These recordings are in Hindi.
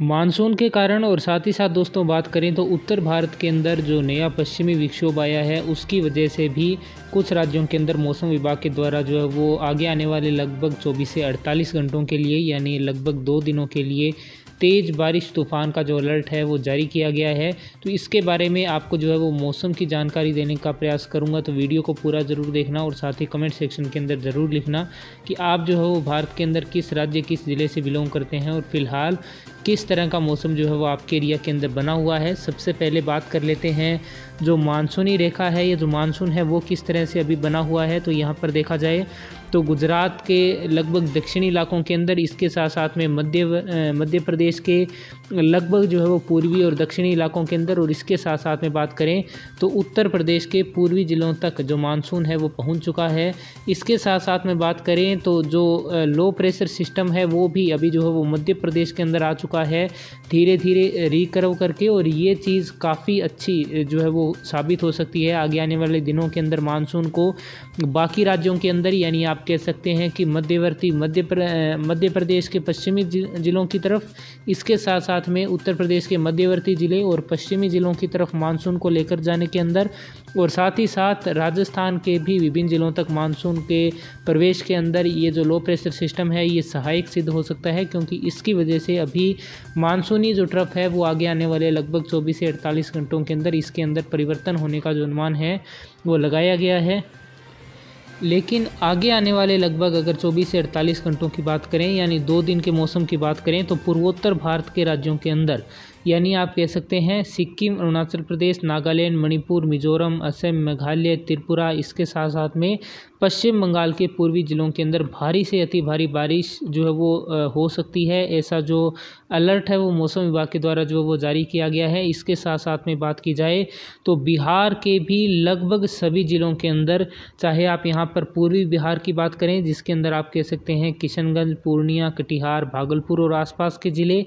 मानसून के कारण और साथ ही साथ दोस्तों बात करें तो उत्तर भारत के अंदर जो नया पश्चिमी विक्षोभ आया है उसकी वजह से भी कुछ राज्यों के अंदर मौसम विभाग के द्वारा जो है वो आगे आने वाले लगभग 24 से 48 घंटों के लिए यानी लगभग दो दिनों के लिए तेज़ बारिश तूफ़ान का जो अलर्ट है वो जारी किया गया है तो इसके बारे में आपको जो है वो मौसम की जानकारी देने का प्रयास करूँगा तो वीडियो को पूरा ज़रूर देखना और साथ ही कमेंट सेक्शन के अंदर ज़रूर लिखना कि आप जो है वो भारत के अंदर किस राज्य किस ज़िले से बिलोंग करते हैं और फ़िलहाल किस तरह का मौसम जो है वो आपके एरिया के अंदर बना हुआ है सबसे पहले बात कर लेते हैं जो मानसूनी रेखा है ये जो मानसून है वो किस तरह से अभी बना हुआ है तो यहाँ पर देखा जाए तो गुजरात के लगभग दक्षिणी इलाकों के अंदर इसके साथ साथ में मध्य मध्य प्रदेश के लगभग जो है वो पूर्वी और दक्षिणी इलाकों के अंदर और इसके साथ साथ में बात करें तो उत्तर प्रदेश के पूर्वी ज़िलों तक जो मानसून है वो पहुंच चुका है इसके साथ साथ में बात करें तो जो लो प्रेशर सिस्टम है वो भी अभी जो है वो मध्य प्रदेश के अंदर आ चुका है धीरे धीरे रिकर्व करके और ये चीज़ काफ़ी अच्छी जो है वो साबित हो सकती है आगे आने वाले दिनों के अंदर मानसून को बाकी राज्यों के अंदर यानी आप कह सकते हैं कि मध्यवर्ती मध्य मध्य प्रदेश के पश्चिमी ज़िलों की तरफ इसके साथ साथ साथ में उत्तर प्रदेश के मध्यवर्ती ज़िले और पश्चिमी ज़िलों की तरफ मानसून को लेकर जाने के अंदर और साथ ही साथ राजस्थान के भी विभिन्न ज़िलों तक मानसून के प्रवेश के अंदर ये जो लो प्रेशर सिस्टम है ये सहायक सिद्ध हो सकता है क्योंकि इसकी वजह से अभी मानसूनी जो ट्रफ है वो आगे आने वाले लगभग चौबीस से अड़तालीस घंटों के अंदर इसके अंदर परिवर्तन होने का जो अनुमान है वो लगाया गया है लेकिन आगे आने वाले लगभग अगर 24 से 48 घंटों की बात करें यानी दो दिन के मौसम की बात करें तो पूर्वोत्तर भारत के राज्यों के अंदर यानी आप कह सकते हैं सिक्किम अरुणाचल प्रदेश नागालैंड मणिपुर मिजोरम असम मेघालय त्रिपुरा इसके साथ साथ में पश्चिम बंगाल के पूर्वी ज़िलों के अंदर भारी से अति भारी बारिश जो है वो हो सकती है ऐसा जो अलर्ट है वो मौसम विभाग के द्वारा जो वो जारी किया गया है इसके साथ साथ में बात की जाए तो बिहार के भी लगभग सभी ज़िलों के अंदर चाहे आप यहाँ पर पूर्वी बिहार की बात करें जिसके अंदर आप कह सकते हैं किशनगंज पूर्णिया कटिहार भागलपुर और आसपास के ज़िले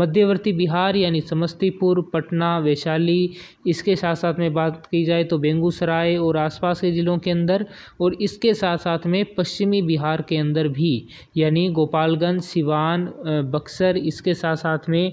मध्यवर्ती बिहार या यानी समस्तीपुर पटना वैशाली इसके साथ साथ में बात की जाए तो बेगूसराय और आसपास के ज़िलों के अंदर और इसके साथ साथ में पश्चिमी बिहार के अंदर भी यानी गोपालगंज सिवान बक्सर इसके साथ साथ में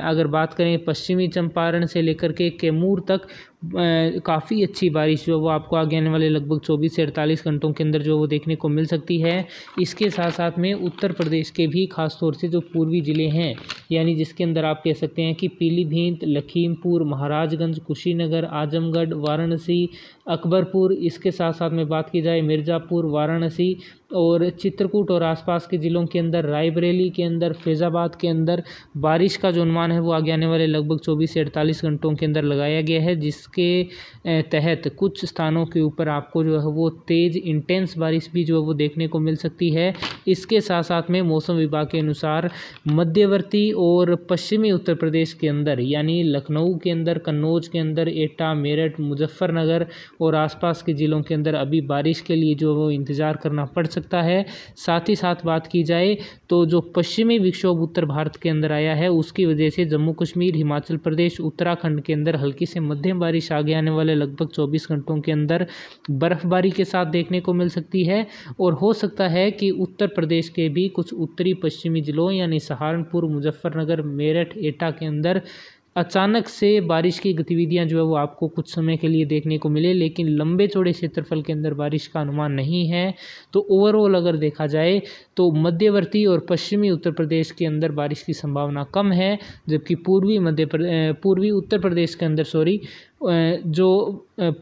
अगर बात करें पश्चिमी चंपारण से लेकर के कैमूर तक काफ़ी अच्छी बारिश जो वो आपको आगे आने वाले लगभग 24 से 48 घंटों के अंदर जो वो देखने को मिल सकती है इसके साथ साथ में उत्तर प्रदेश के भी खास तौर से जो पूर्वी ज़िले हैं यानी जिसके अंदर आप कह सकते हैं कि पीलीभीत लखीमपुर महाराजगंज कुशीनगर आजमगढ़ वाराणसी अकबरपुर इसके साथ साथ में बात की जाए मिर्ज़ापुर वाराणसी और चित्रकूट और आसपास के ज़िलों के अंदर रायबरेली के अंदर फैज़ाबाद के अंदर बारिश का जो अनुमान है वो आगे आने वाले लगभग चौबीस से अड़तालीस घंटों के अंदर लगाया गया है जिस इसके तहत कुछ स्थानों के ऊपर आपको जो है वो तेज़ इंटेंस बारिश भी जो है वो देखने को मिल सकती है इसके साथ साथ में मौसम विभाग के अनुसार मध्यवर्ती और पश्चिमी उत्तर प्रदेश के अंदर यानी लखनऊ के अंदर कन्नौज के अंदर एटा मेरठ मुजफ्फरनगर और आसपास के ज़िलों के अंदर अभी बारिश के लिए जो वो इंतज़ार करना पड़ सकता है साथ ही साथ बात की जाए तो जो पश्चिमी विक्षोभ उत्तर भारत के अंदर आया है उसकी वजह से जम्मू कश्मीर हिमाचल प्रदेश उत्तराखंड के अंदर हल्की से मध्यम बारिश बारिश आगे आने वाले लगभग 24 घंटों के अंदर बर्फ़बारी के साथ देखने को मिल सकती है और हो सकता है कि उत्तर प्रदेश के भी कुछ उत्तरी पश्चिमी ज़िलों यानी सहारनपुर मुजफ्फरनगर मेरठ एटा के अंदर अचानक से बारिश की गतिविधियां जो है वो आपको कुछ समय के लिए देखने को मिले लेकिन लंबे चौड़े क्षेत्रफल के अंदर बारिश का अनुमान नहीं है तो ओवरऑल अगर देखा जाए तो मध्यवर्ती और पश्चिमी उत्तर प्रदेश के अंदर बारिश की संभावना कम है जबकि पूर्वी मध्य पूर्वी उत्तर प्रदेश के अंदर सॉरी जो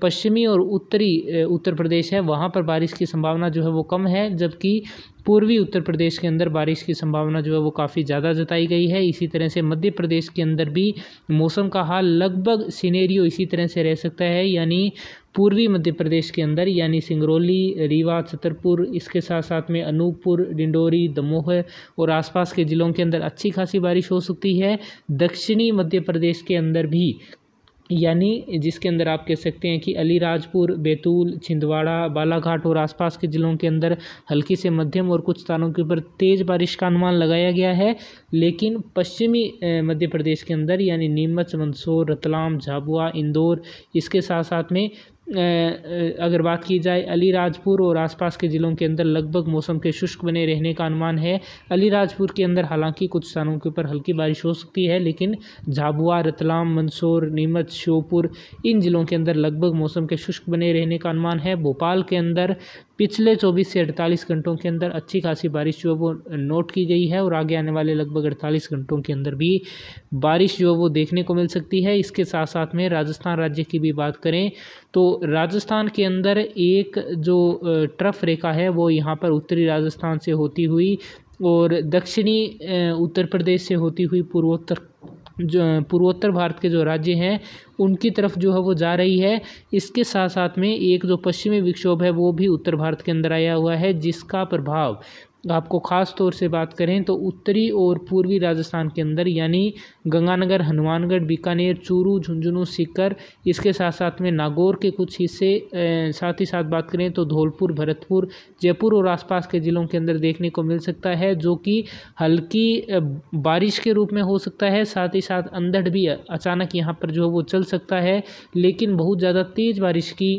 पश्चिमी और उत्तरी उत्तर प्रदेश है वहाँ पर बारिश की संभावना जो है वो कम है जबकि पूर्वी उत्तर प्रदेश के अंदर बारिश की संभावना जो है वो काफ़ी ज़्यादा जताई गई है इसी तरह से मध्य प्रदेश के अंदर भी मौसम का हाल लगभग सीनेरियो इसी तरह से रह सकता है यानी पूर्वी मध्य प्रदेश के अंदर यानी सिंगरौली रीवा छतरपुर इसके साथ साथ में अनूपपुर डिंडोरी दमोह और आसपास के ज़िलों के अंदर अच्छी खासी बारिश हो सकती है दक्षिणी मध्य प्रदेश के अंदर भी यानी जिसके अंदर आप कह सकते हैं कि अलीराजपुर बैतूल छिंदवाड़ा बालाघाट और आसपास के ज़िलों के अंदर हल्की से मध्यम और कुछ स्थानों के ऊपर तेज़ बारिश का अनुमान लगाया गया है लेकिन पश्चिमी मध्य प्रदेश के अंदर यानी नीमच मंदसौर रतलाम झाबुआ इंदौर इसके साथ साथ में अगर बात की जाए अलीराजपुर और आसपास के ज़िलों के अंदर लगभग मौसम के शुष्क बने रहने का अनुमान है अलीराजपुर के अंदर हालांकि कुछ स्थानों के ऊपर हल्की बारिश हो सकती है लेकिन झाबुआ रतलाम मंदसौर नीमच श्योपुर इन ज़िलों के अंदर लगभग मौसम के शुष्क बने रहने का अनुमान है भोपाल के अंदर पिछले 24 से 48 घंटों के अंदर अच्छी खासी बारिश जो है वो नोट की गई है और आगे आने वाले लगभग 48 घंटों के अंदर भी बारिश जो है वो देखने को मिल सकती है इसके साथ साथ में राजस्थान राज्य की भी बात करें तो राजस्थान के अंदर एक जो ट्रफ रेखा है वो यहाँ पर उत्तरी राजस्थान से होती हुई और दक्षिणी उत्तर प्रदेश से होती हुई पूर्वोत्तर जो पूर्वोत्तर भारत के जो राज्य हैं उनकी तरफ जो है वो जा रही है इसके साथ साथ में एक जो पश्चिमी विक्षोभ है वो भी उत्तर भारत के अंदर आया हुआ है जिसका प्रभाव तो आपको ख़ास तौर से बात करें तो उत्तरी और पूर्वी राजस्थान के अंदर यानी गंगानगर हनुमानगढ़ बीकानेर चूरू झुंझुनू सीकर इसके साथ साथ में नागौर के कुछ हिस्से साथ ही साथ बात करें तो धौलपुर भरतपुर जयपुर और आसपास के ज़िलों के अंदर देखने को मिल सकता है जो कि हल्की बारिश के रूप में हो सकता है साथ ही साथ अंधड़ भी अचानक यहाँ पर जो है वो चल सकता है लेकिन बहुत ज़्यादा तेज़ बारिश की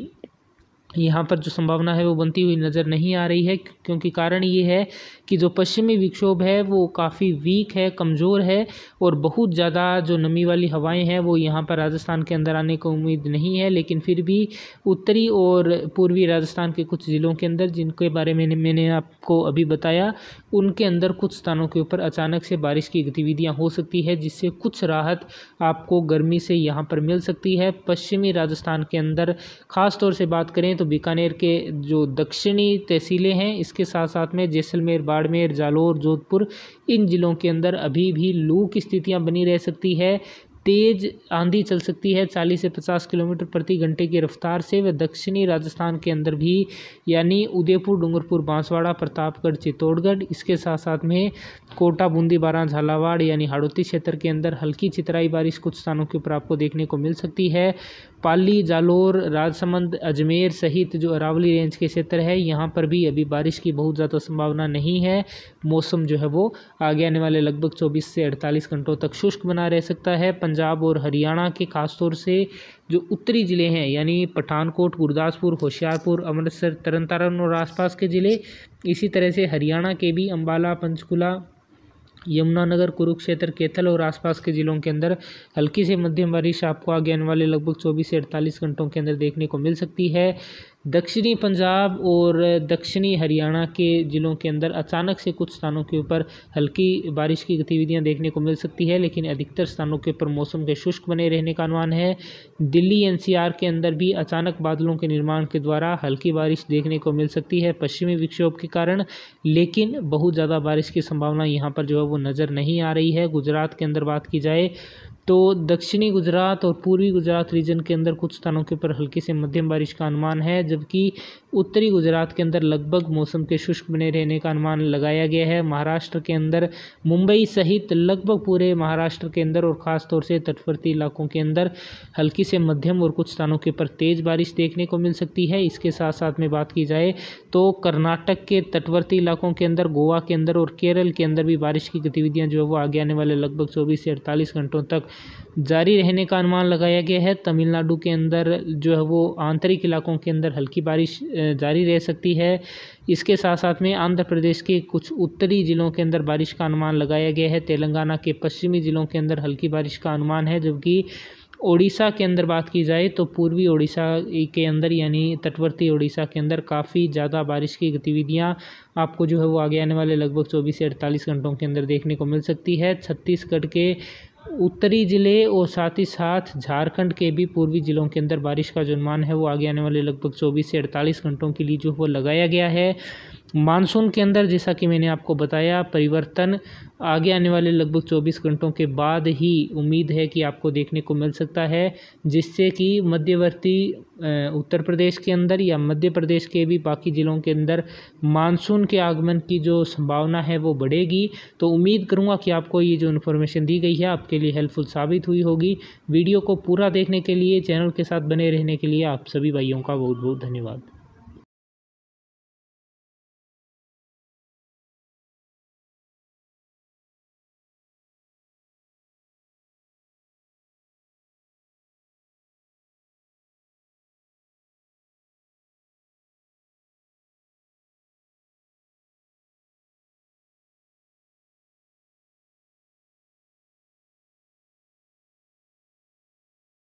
यहाँ पर जो संभावना है वो बनती हुई नज़र नहीं आ रही है क्योंकि कारण ये है कि जो पश्चिमी विक्षोभ है वो काफ़ी वीक है कमज़ोर है और बहुत ज़्यादा जो नमी वाली हवाएं हैं वो यहाँ पर राजस्थान के अंदर आने को उम्मीद नहीं है लेकिन फिर भी उत्तरी और पूर्वी राजस्थान के कुछ ज़िलों के अंदर जिनके बारे में मैंने आपको अभी बताया उनके अंदर कुछ स्थानों के ऊपर अचानक से बारिश की गतिविधियाँ हो सकती है जिससे कुछ राहत आपको गर्मी से यहाँ पर मिल सकती है पश्चिमी राजस्थान के अंदर ख़ास तौर से बात करें तो तो बीकानेर के जो दक्षिणी तहसीलें हैं इसके साथ साथ में जैसलमेर बाड़मेर जालोर जोधपुर इन ज़िलों के अंदर अभी भी लू की स्थितियाँ बनी रह सकती है तेज आंधी चल सकती है चालीस से पचास किलोमीटर प्रति घंटे की रफ्तार से व दक्षिणी राजस्थान के अंदर भी यानी उदयपुर डूंगरपुर बांसवाड़ा प्रतापगढ़ चित्तौड़गढ़ इसके साथ साथ में कोटा बूंदी बारा झालावाड़ यानी हाड़ौती क्षेत्र के अंदर हल्की चितराई बारिश कुछ स्थानों के ऊपर आपको देखने को मिल सकती है पाली जालोर राजसमंद अजमेर सहित जो अरावली रेंज के क्षेत्र है यहाँ पर भी अभी बारिश की बहुत ज़्यादा संभावना नहीं है मौसम जो है वो आगे आने वाले लगभग चौबीस से अड़तालीस घंटों तक शुष्क बना रह सकता है पंजाब और हरियाणा के ख़ासतौर से जो उत्तरी ज़िले हैं यानी पठानकोट गुरदासपुर होशियारपुर अमृतसर तरन तारण और आसपास के ज़िले इसी तरह से हरियाणा के भी अम्बाला पंचकुला यमुनानगर कुरुक्षेत्र केथल और आसपास के ज़िलों के अंदर हल्की से मध्यम बारिश आपको आगे आने वाले लगभग 24 से 48 घंटों के अंदर देखने को मिल सकती है दक्षिणी पंजाब और दक्षिणी हरियाणा के ज़िलों के अंदर अचानक से कुछ स्थानों के ऊपर हल्की बारिश की गतिविधियां देखने को मिल सकती है लेकिन अधिकतर स्थानों के ऊपर मौसम के शुष्क बने रहने का अनुमान है दिल्ली एनसीआर के अंदर भी अचानक बादलों के निर्माण के द्वारा हल्की बारिश देखने को मिल सकती है पश्चिमी विक्षोभ के कारण लेकिन बहुत ज़्यादा बारिश की संभावना यहाँ पर जो है वो नज़र नहीं आ रही है गुजरात के अंदर बात की जाए तो दक्षिणी गुजरात और पूर्वी गुजरात रीजन के अंदर कुछ स्थानों के ऊपर हल्की से मध्यम बारिश का अनुमान है जबकि उत्तरी गुजरात के अंदर लगभग मौसम के शुष्क बने रहने का अनुमान लगाया गया है महाराष्ट्र के अंदर मुंबई सहित लगभग पूरे महाराष्ट्र के अंदर और ख़ासतौर से तटवर्ती इलाकों के अंदर हल्की से मध्यम और कुछ स्थानों के ऊपर तेज़ बारिश देखने को मिल सकती है इसके साथ साथ में बात की जाए तो कर्नाटक के तटवर्ती इलाकों के अंदर गोवा के अंदर और केरल के अंदर भी बारिश की गतिविधियाँ जो है वो आगे आने वाले लगभग चौबीस से अड़तालीस घंटों तक जारी रहने का अनुमान लगाया गया है तमिलनाडु के अंदर जो है वो आंतरिक इलाकों के अंदर हल्की बारिश जारी रह सकती है इसके साथ साथ में आंध्र प्रदेश के कुछ उत्तरी ज़िलों के अंदर बारिश का अनुमान लगाया गया है तेलंगाना के पश्चिमी ज़िलों के अंदर हल्की बारिश का अनुमान है जबकि ओडिशा के अंदर बात की जाए तो पूर्वी ओडिशा के अंदर यानी तटवर्ती ओडिशा के अंदर काफ़ी ज़्यादा बारिश की गतिविधियाँ आपको जो है वो आगे आने वाले लगभग चौबीस से अड़तालीस घंटों के अंदर देखने को मिल सकती है छत्तीसगढ़ के उत्तरी ज़िले और साथ ही साथ झारखंड के भी पूर्वी ज़िलों के अंदर बारिश का जो अनुमान है वो आगे आने वाले लगभग चौबीस से अड़तालीस घंटों के लिए जो वो लगाया गया है मानसून के अंदर जैसा कि मैंने आपको बताया परिवर्तन आगे आने वाले लगभग 24 घंटों के बाद ही उम्मीद है कि आपको देखने को मिल सकता है जिससे कि मध्यवर्ती उत्तर प्रदेश के अंदर या मध्य प्रदेश के भी बाकी ज़िलों के अंदर मानसून के आगमन की जो संभावना है वो बढ़ेगी तो उम्मीद करूँगा कि आपको ये जो इन्फॉर्मेशन दी गई है आपके लिए हेल्पफुल साबित हुई होगी वीडियो को पूरा देखने के लिए चैनल के साथ बने रहने के लिए आप सभी भाइयों का बहुत बहुत धन्यवाद